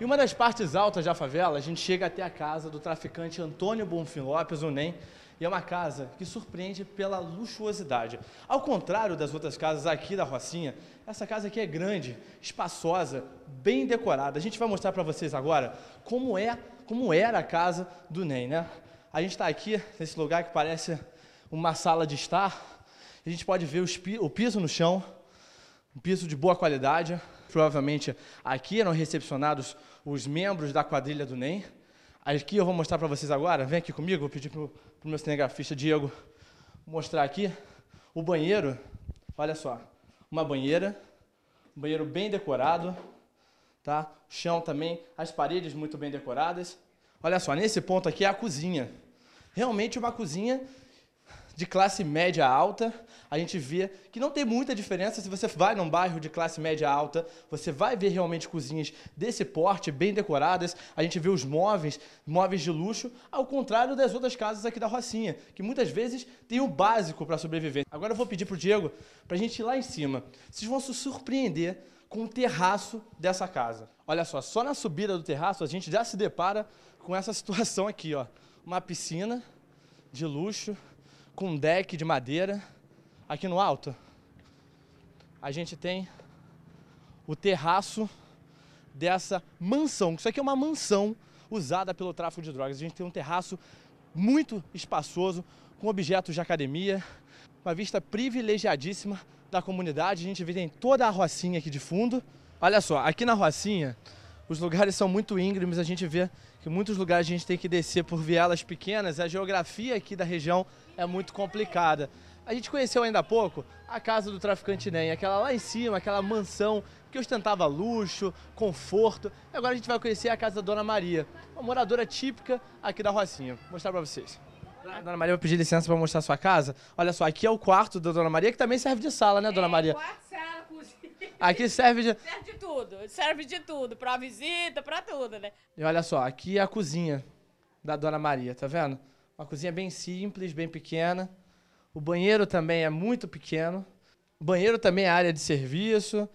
E uma das partes altas da favela, a gente chega até a casa do traficante Antônio Bonfim Lopes, o NEM, e é uma casa que surpreende pela luxuosidade. Ao contrário das outras casas aqui da Rocinha, essa casa aqui é grande, espaçosa, bem decorada. A gente vai mostrar para vocês agora como é, como era a casa do NEM, né? A gente está aqui nesse lugar que parece uma sala de estar. A gente pode ver o piso no chão, um piso de boa qualidade. Provavelmente aqui eram recepcionados os membros da quadrilha do NEM. Aqui eu vou mostrar para vocês agora. Vem aqui comigo, vou pedir para o meu cinegrafista Diego mostrar aqui o banheiro. Olha só, uma banheira, um banheiro bem decorado, tá? O chão também, as paredes muito bem decoradas. Olha só, nesse ponto aqui é a cozinha. Realmente uma cozinha de classe média alta, a gente via que não tem muita diferença. Se você vai num bairro de classe média alta, você vai ver realmente cozinhas desse porte, bem decoradas. A gente vê os móveis, móveis de luxo, ao contrário das outras casas aqui da Rocinha, que muitas vezes tem o básico para sobreviver. Agora eu vou pedir pro Diego para a gente ir lá em cima. Vocês vão se surpreender com o terraço dessa casa. Olha só, só na subida do terraço a gente já se depara com essa situação aqui, ó. Uma piscina de luxo, com um deck de madeira. Aqui no alto, a gente tem o terraço dessa mansão. Isso aqui é uma mansão usada pelo tráfico de drogas. A gente tem um terraço muito espaçoso, com objetos de academia, uma vista privilegiadíssima da comunidade. A gente vê tem toda a rocinha aqui de fundo. Olha só, aqui na rocinha os lugares são muito íngremes, a gente vê que muitos lugares a gente tem que descer por vielas pequenas, a geografia aqui da região é muito complicada. A gente conheceu ainda há pouco a casa do traficante nem aquela lá em cima, aquela mansão que ostentava luxo, conforto. E agora a gente vai conhecer a casa da Dona Maria, uma moradora típica aqui da Rocinha. Vou mostrar para vocês. A dona Maria vai pedir licença para mostrar a sua casa. Olha só, aqui é o quarto da Dona Maria, que também serve de sala, né, Dona é, Maria? quarto, Aqui serve de... Serve de tudo. Serve de tudo. Pra visita, pra tudo, né? E olha só, aqui é a cozinha da Dona Maria, tá vendo? Uma cozinha bem simples, bem pequena. O banheiro também é muito pequeno. O banheiro também é área de serviço.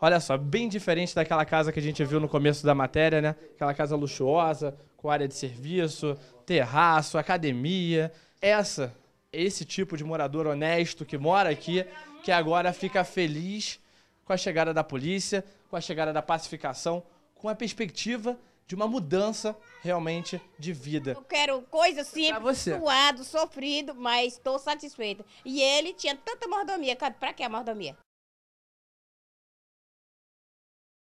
Olha só, bem diferente daquela casa que a gente viu no começo da matéria, né? Aquela casa luxuosa, com área de serviço, terraço, academia. Essa, esse tipo de morador honesto que mora aqui, que agora fica feliz com a chegada da polícia, com a chegada da pacificação, com a perspectiva de uma mudança realmente de vida. Eu quero coisa simples, suado, sofrido, mas estou satisfeita. E ele tinha tanta mordomia. Para que a mordomia?